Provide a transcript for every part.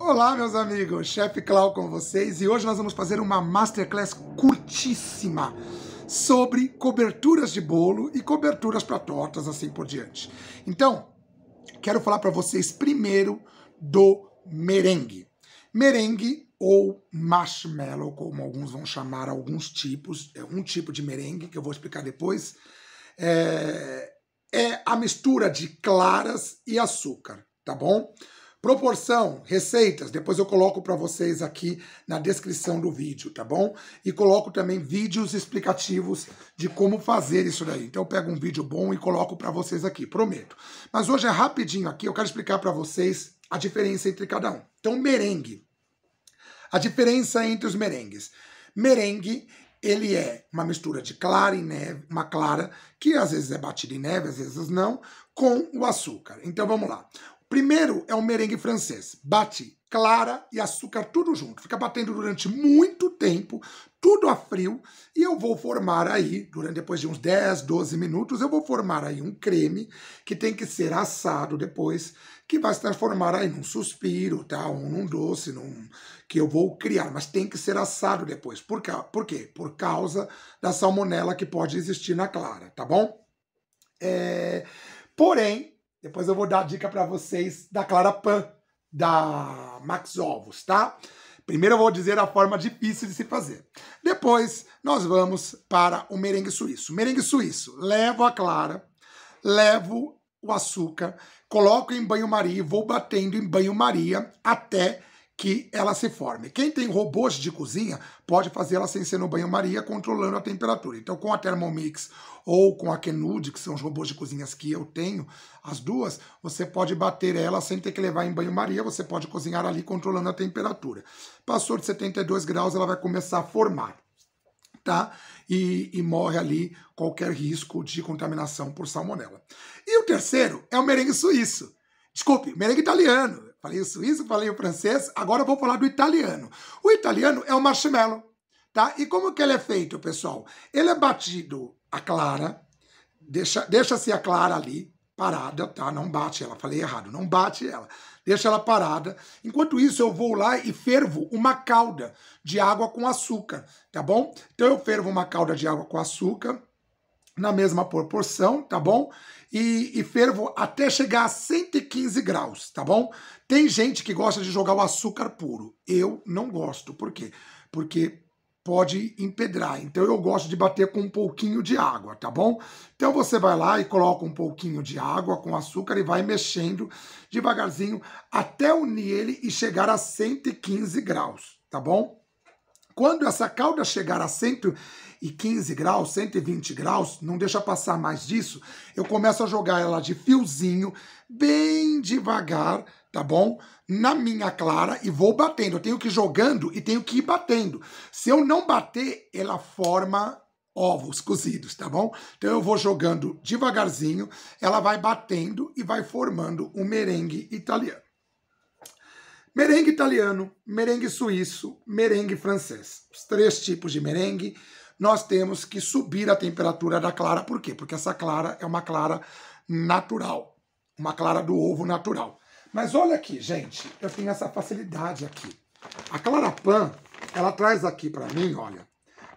Olá, meus amigos, chefe Clau com vocês e hoje nós vamos fazer uma masterclass curtíssima sobre coberturas de bolo e coberturas para tortas, assim por diante. Então, quero falar para vocês primeiro do merengue. Merengue ou marshmallow, como alguns vão chamar alguns tipos, é um tipo de merengue que eu vou explicar depois, é, é a mistura de claras e açúcar, tá bom? Proporção, receitas, depois eu coloco para vocês aqui na descrição do vídeo, tá bom? E coloco também vídeos explicativos de como fazer isso daí. Então eu pego um vídeo bom e coloco para vocês aqui, prometo. Mas hoje é rapidinho aqui, eu quero explicar para vocês a diferença entre cada um. Então merengue. A diferença entre os merengues. Merengue ele é uma mistura de clara e neve, uma clara que às vezes é batida em neve, às vezes não, com o açúcar. Então vamos lá. Primeiro é um merengue francês. Bate clara e açúcar tudo junto. Fica batendo durante muito tempo, tudo a frio. E eu vou formar aí, durante depois de uns 10, 12 minutos, eu vou formar aí um creme que tem que ser assado depois, que vai se transformar aí num suspiro, tá? Ou num doce, num que eu vou criar. Mas tem que ser assado depois. Por, ca... Por quê? Por causa da salmonela que pode existir na clara, tá bom? É... Porém, depois eu vou dar a dica para vocês da Clara Pan, da Max Ovos, tá? Primeiro eu vou dizer a forma difícil de se fazer. Depois nós vamos para o merengue suíço. Merengue suíço, levo a clara, levo o açúcar, coloco em banho-maria e vou batendo em banho-maria até que ela se forme. Quem tem robôs de cozinha pode fazer ela sem ser no banho-maria, controlando a temperatura. Então, com a Thermomix ou com a Kenwood, que são os robôs de cozinhas que eu tenho, as duas, você pode bater ela sem ter que levar em banho-maria, você pode cozinhar ali controlando a temperatura. Passou de 72 graus, ela vai começar a formar. Tá? E, e, morre ali qualquer risco de contaminação por salmonela. E o terceiro é o merengue suíço. Desculpe, merengue italiano falei o suíço, falei o francês, agora vou falar do italiano. O italiano é o marshmallow, tá? E como que ele é feito, pessoal? Ele é batido a clara, deixa-se deixa a clara ali, parada, tá? Não bate ela, falei errado, não bate ela. Deixa ela parada. Enquanto isso, eu vou lá e fervo uma calda de água com açúcar, tá bom? Então eu fervo uma calda de água com açúcar, na mesma proporção, tá bom? E, e, fervo até chegar a 115 graus, tá bom? Tem gente que gosta de jogar o açúcar puro. Eu não gosto. Por quê? Porque pode empedrar. Então eu gosto de bater com um pouquinho de água, tá bom? Então você vai lá e coloca um pouquinho de água com açúcar e vai mexendo devagarzinho até unir ele e chegar a 115 graus, tá bom? Quando essa cauda chegar a 115 graus, 120 graus, não deixa passar mais disso, eu começo a jogar ela de fiozinho, bem devagar, tá bom? Na minha clara e vou batendo. Eu tenho que ir jogando e tenho que ir batendo. Se eu não bater, ela forma ovos cozidos, tá bom? Então eu vou jogando devagarzinho, ela vai batendo e vai formando um merengue italiano. Merengue italiano, merengue suíço, merengue francês. Os três tipos de merengue, nós temos que subir a temperatura da clara. Por quê? Porque essa clara é uma clara natural, uma clara do ovo natural. Mas olha aqui, gente, eu tenho essa facilidade aqui. A clara pan, ela traz aqui para mim, olha,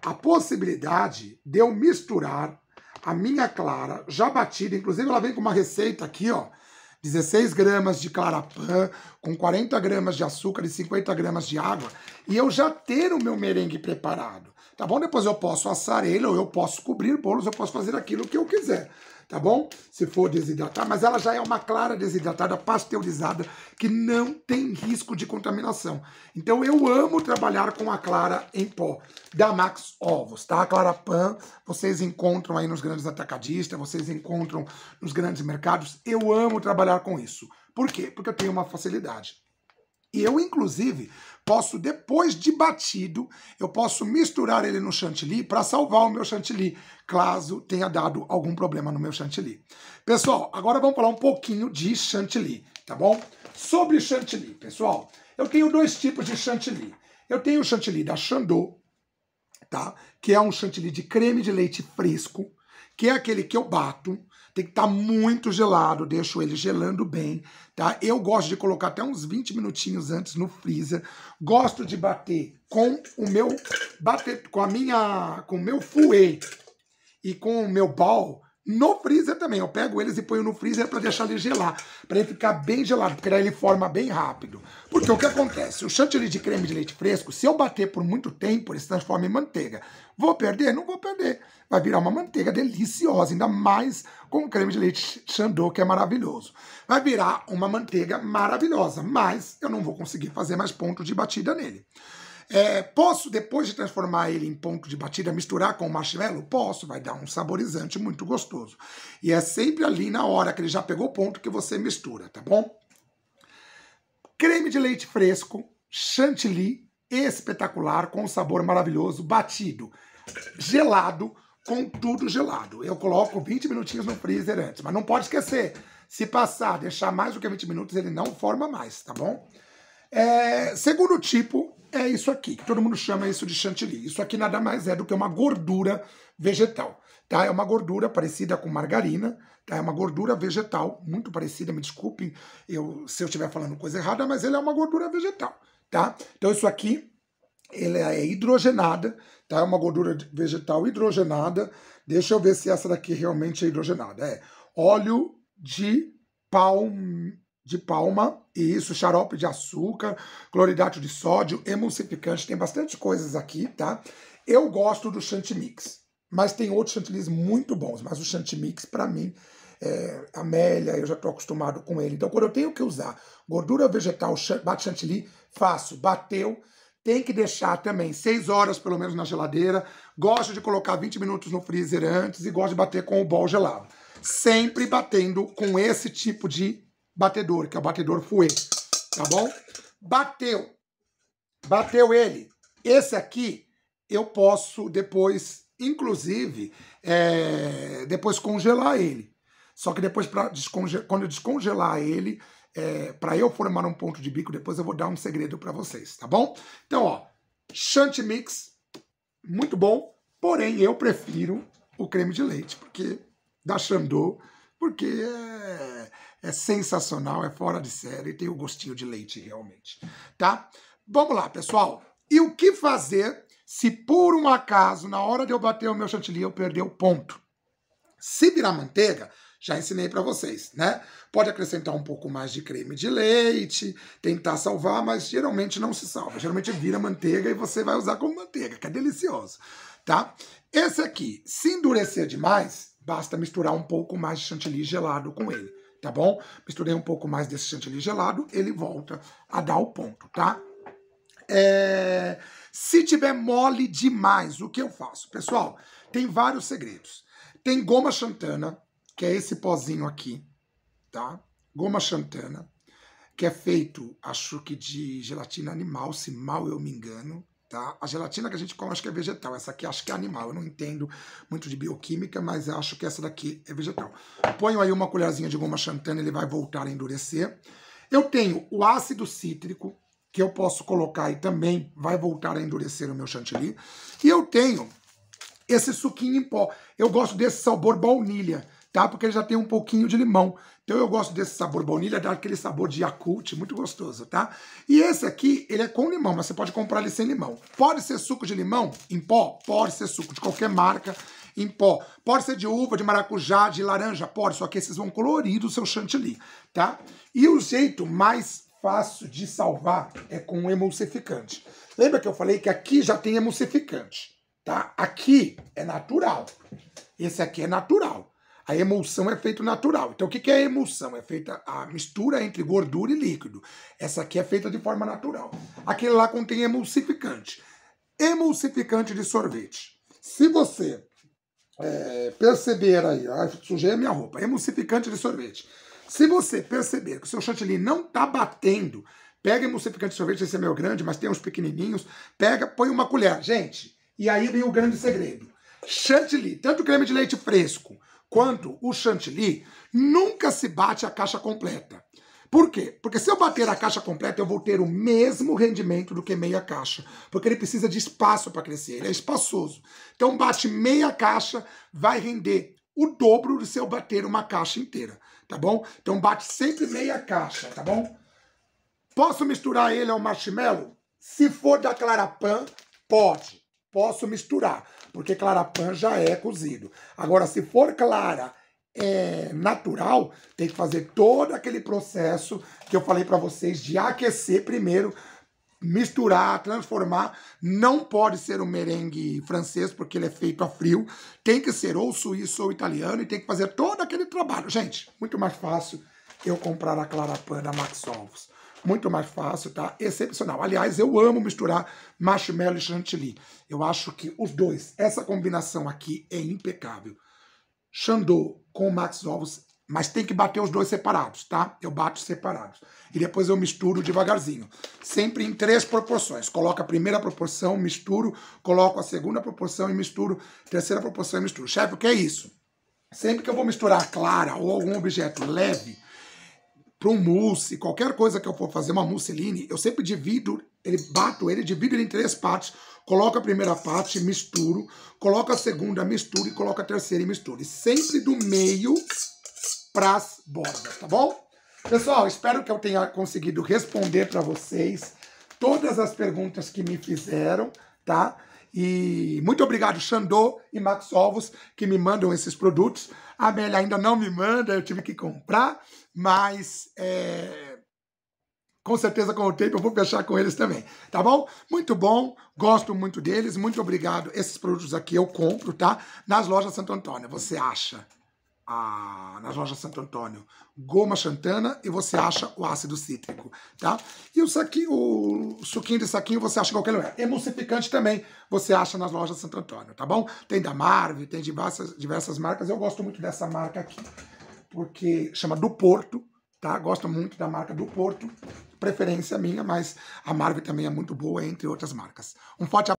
a possibilidade de eu misturar a minha clara já batida, inclusive ela vem com uma receita aqui, ó, 16 gramas de clarapã, com 40 gramas de açúcar e 50 gramas de água, e eu já ter o meu merengue preparado tá bom? Depois eu posso assar ele, ou eu posso cobrir bolos, eu posso fazer aquilo que eu quiser, tá bom? Se for desidratar, mas ela já é uma clara desidratada, pasteurizada, que não tem risco de contaminação. Então eu amo trabalhar com a clara em pó, da Max Ovos, tá? A clara Pan, vocês encontram aí nos grandes atacadistas, vocês encontram nos grandes mercados, eu amo trabalhar com isso. Por quê? Porque eu tenho uma facilidade. E eu, inclusive, posso, depois de batido, eu posso misturar ele no chantilly para salvar o meu chantilly, caso tenha dado algum problema no meu chantilly. Pessoal, agora vamos falar um pouquinho de chantilly, tá bom? Sobre chantilly, pessoal, eu tenho dois tipos de chantilly. Eu tenho o chantilly da Chandot, tá? Que é um chantilly de creme de leite fresco, que é aquele que eu bato. Tem que estar tá muito gelado, deixo ele gelando bem, tá? Eu gosto de colocar até uns 20 minutinhos antes no freezer. Gosto de bater com o meu bater com a minha com o meu fouet e com o meu bal no freezer também. Eu pego eles e ponho no freezer para deixar ele gelar, para ele ficar bem gelado, porque aí ele forma bem rápido. Porque o que acontece? O chantilly de creme de leite fresco, se eu bater por muito tempo, ele se transforma em manteiga. Vou perder? Não vou perder. Vai virar uma manteiga deliciosa, ainda mais com o creme de leite Xandô, que é maravilhoso. Vai virar uma manteiga maravilhosa, mas eu não vou conseguir fazer mais pontos de batida nele. É, posso, depois de transformar ele em ponto de batida, misturar com o marshmallow? Posso, vai dar um saborizante muito gostoso. E é sempre ali na hora que ele já pegou o ponto que você mistura, tá bom? Creme de leite fresco, chantilly, espetacular, com um sabor maravilhoso, batido, gelado, com tudo gelado. Eu coloco 20 minutinhos no freezer antes, mas não pode esquecer, se passar, deixar mais do que 20 minutos, ele não forma mais, tá bom? É, segundo tipo, é isso aqui. Todo mundo chama isso de chantilly. Isso aqui nada mais é do que uma gordura vegetal. Tá? É uma gordura parecida com margarina, tá? é uma gordura vegetal, muito parecida, me desculpem eu, se eu estiver falando coisa errada, mas ele é uma gordura vegetal. Tá? Então isso aqui ele é hidrogenada, tá? é uma gordura vegetal hidrogenada. Deixa eu ver se essa daqui realmente é hidrogenada. É óleo de palm, de palma, isso, xarope de açúcar, cloridato de sódio, emulsificante, tem bastante coisas aqui, tá? Eu gosto do chantimix, mas tem outros chantilis muito bons, mas o chantimix, para mim, é, Amélia, eu já tô acostumado com ele. Então, quando eu tenho que usar gordura vegetal, bate chantilly, faço, bateu, tem que deixar também 6 horas pelo menos na geladeira. Gosto de colocar 20 minutos no freezer antes e gosto de bater com o bol gelado. Sempre batendo com esse tipo de batedor, que é o batedor fuê, tá bom? Bateu, bateu ele. Esse aqui eu posso depois, inclusive, é, depois congelar ele. Só que depois, pra descongelar, quando eu descongelar ele, é, para eu formar um ponto de bico, depois eu vou dar um segredo para vocês, tá bom? Então, ó, Shunt Mix, muito bom, porém eu prefiro o creme de leite, porque da Xandô porque é, é sensacional, é fora de série, tem o gostinho de leite realmente, tá? Vamos lá, pessoal. E o que fazer se por um acaso, na hora de eu bater o meu chantilly, eu perder o ponto? Se virar manteiga, já ensinei para vocês, né? Pode acrescentar um pouco mais de creme de leite, tentar salvar, mas geralmente não se salva. Geralmente vira manteiga e você vai usar como manteiga, que é delicioso, tá? Esse aqui, se endurecer demais, Basta misturar um pouco mais de chantilly gelado com ele, tá bom? Misturei um pouco mais desse chantilly gelado, ele volta a dar o ponto, tá? É... Se tiver mole demais, o que eu faço? Pessoal, tem vários segredos. Tem goma xantana, que é esse pozinho aqui, tá? Goma xantana, que é feito, acho que de gelatina animal, se mal eu me engano. Tá? A gelatina que a gente come acho que é vegetal, essa aqui acho que é animal. Eu não entendo muito de bioquímica, mas acho que essa daqui é vegetal. Ponho aí uma colherzinha de goma xantana, ele vai voltar a endurecer. Eu tenho o ácido cítrico, que eu posso colocar e também vai voltar a endurecer o meu chantilly. E eu tenho esse suquinho em pó. Eu gosto desse sabor baunilha tá? Porque ele já tem um pouquinho de limão. Então eu gosto desse sabor baunilha, dá aquele sabor de Yakult, muito gostoso, tá? E esse aqui, ele é com limão, mas você pode comprar ele sem limão. Pode ser suco de limão em pó? Pode ser suco de qualquer marca em pó. Pode ser de uva, de maracujá, de laranja, pode, só que esses vão colorir o seu chantilly, tá? E o jeito mais fácil de salvar é com emulsificante. Lembra que eu falei que aqui já tem emulsificante, tá? Aqui é natural. Esse aqui é natural. A emulsão é feita natural. Então, o que é a emulsão? É feita a mistura entre gordura e líquido. Essa aqui é feita de forma natural. Aquele lá contém emulsificante. Emulsificante de sorvete. Se você é, perceber aí, sujei a minha roupa, emulsificante de sorvete. Se você perceber que o seu chantilly não está batendo, pega emulsificante de sorvete, esse é meu grande, mas tem uns pequenininhos, pega, põe uma colher. Gente, e aí vem o grande segredo. Chantilly, tanto creme de leite fresco Quanto o chantilly nunca se bate a caixa completa. Por quê? Porque se eu bater a caixa completa, eu vou ter o mesmo rendimento do que meia caixa. Porque ele precisa de espaço para crescer, ele é espaçoso. Então bate meia caixa, vai render o dobro do se eu bater uma caixa inteira, tá bom? Então bate sempre meia caixa, tá bom? Posso misturar ele ao marshmallow? Se for da Clarapan, pode. Posso misturar porque clara já é cozido. Agora, se for clara é, natural, tem que fazer todo aquele processo que eu falei para vocês de aquecer primeiro, misturar, transformar. Não pode ser um merengue francês, porque ele é feito a frio. Tem que ser ou suíço ou italiano e tem que fazer todo aquele trabalho. Gente, muito mais fácil eu comprar a Clara da Max Ovos muito mais fácil, tá? Excepcional. Aliás, eu amo misturar marshmallow e chantilly. Eu acho que os dois, essa combinação aqui é impecável. Xandô com Max Ovos, mas tem que bater os dois separados, tá? Eu bato separados. E depois eu misturo devagarzinho. Sempre em três proporções. Coloco a primeira proporção, misturo, coloco a segunda proporção e misturo, terceira proporção e misturo. Chefe, o que é isso? Sempre que eu vou misturar clara ou algum objeto leve, para um mousse, qualquer coisa que eu for fazer, uma mousseline, eu sempre divido, ele bato ele, divido ele em três partes. Coloco a primeira parte, misturo. Coloco a segunda, misturo. E coloco a terceira e misturo. E sempre do meio para as bordas, tá bom? Pessoal, espero que eu tenha conseguido responder para vocês todas as perguntas que me fizeram, tá? E muito obrigado, Xandô e Max Ovos, que me mandam esses produtos. A Amélia ainda não me manda, eu tive que comprar, mas é, com certeza com o tempo eu vou fechar com eles também, tá bom? Muito bom, gosto muito deles, muito obrigado. Esses produtos aqui eu compro, tá? Nas lojas Santo Antônio, você acha a, nas lojas Santo Antônio goma xantana e você acha o ácido cítrico, tá? E o, saquinho, o suquinho de saquinho você acha em qualquer lugar. Emulsificante também você acha nas lojas Santo Antônio, tá bom? Tem da Marvel, tem diversas, diversas marcas. Eu gosto muito dessa marca aqui, porque chama do Porto, tá? Gosto muito da marca do Porto. Preferência minha, mas a Marvel também é muito boa, entre outras marcas. Um forte abraço.